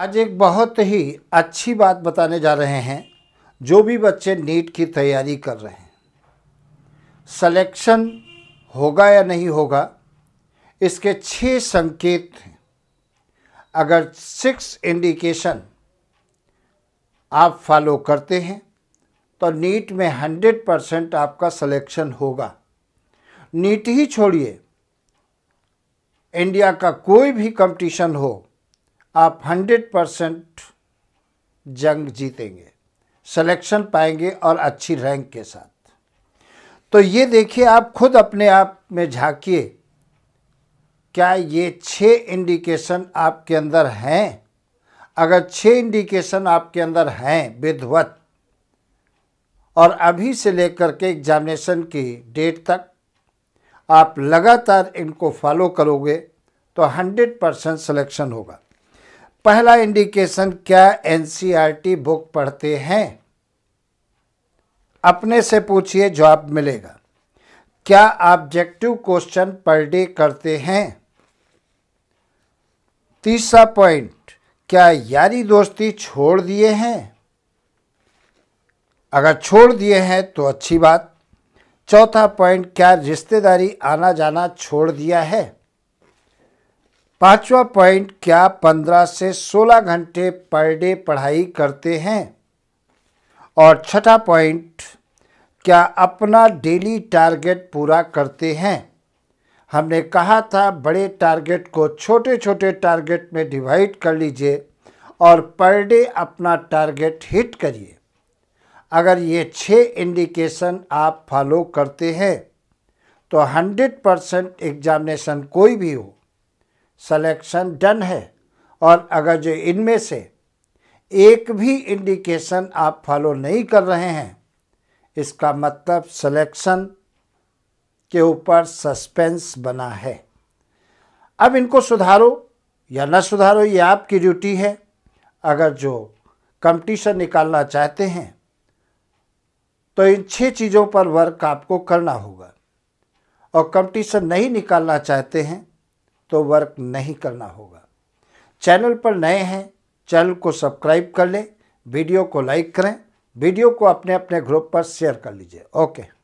आज एक बहुत ही अच्छी बात बताने जा रहे हैं जो भी बच्चे नीट की तैयारी कर रहे हैं सलेक्शन होगा या नहीं होगा इसके छह संकेत हैं अगर सिक्स इंडिकेशन आप फॉलो करते हैं तो नीट में हंड्रेड परसेंट आपका सिलेक्शन होगा नीट ही छोड़िए इंडिया का कोई भी कंपटीशन हो आप हंड्रेड परसेंट जंग जीतेंगे सिलेक्शन पाएंगे और अच्छी रैंक के साथ तो ये देखिए आप खुद अपने आप में झांकिए क्या ये छः इंडिकेशन आपके अंदर हैं अगर छः इंडिकेशन आपके अंदर हैं विधवत और अभी से लेकर के एग्जामिनेशन की डेट तक आप लगातार इनको फॉलो करोगे तो हंड्रेड परसेंट सलेक्शन होगा पहला इंडिकेशन क्या एनसीईआरटी बुक e पढ़ते हैं अपने से पूछिए जवाब मिलेगा क्या ऑब्जेक्टिव क्वेश्चन पर डे करते हैं तीसरा पॉइंट क्या यारी दोस्ती छोड़ दिए हैं अगर छोड़ दिए हैं तो अच्छी बात चौथा पॉइंट क्या रिश्तेदारी आना जाना छोड़ दिया है पांचवा पॉइंट क्या पंद्रह से सोलह घंटे पर डे पढ़ाई करते हैं और छठा पॉइंट क्या अपना डेली टारगेट पूरा करते हैं हमने कहा था बड़े टारगेट को छोटे छोटे टारगेट में डिवाइड कर लीजिए और पर डे अपना टारगेट हिट करिए अगर ये छः इंडिकेशन आप फॉलो करते हैं तो 100 परसेंट एग्जामिनेशन कोई भी हो सिलेक्शन डन है और अगर जो इनमें से एक भी इंडिकेशन आप फॉलो नहीं कर रहे हैं इसका मतलब सिलेक्शन के ऊपर सस्पेंस बना है अब इनको सुधारो या न सुधारो ये आपकी ड्यूटी है अगर जो कंपटीशन निकालना चाहते हैं तो इन छः चीज़ों पर वर्क आपको करना होगा और कंपटीशन नहीं निकालना चाहते हैं तो वर्क नहीं करना होगा चैनल पर नए हैं चैनल को सब्सक्राइब कर लें वीडियो को लाइक करें वीडियो को अपने अपने ग्रुप पर शेयर कर लीजिए ओके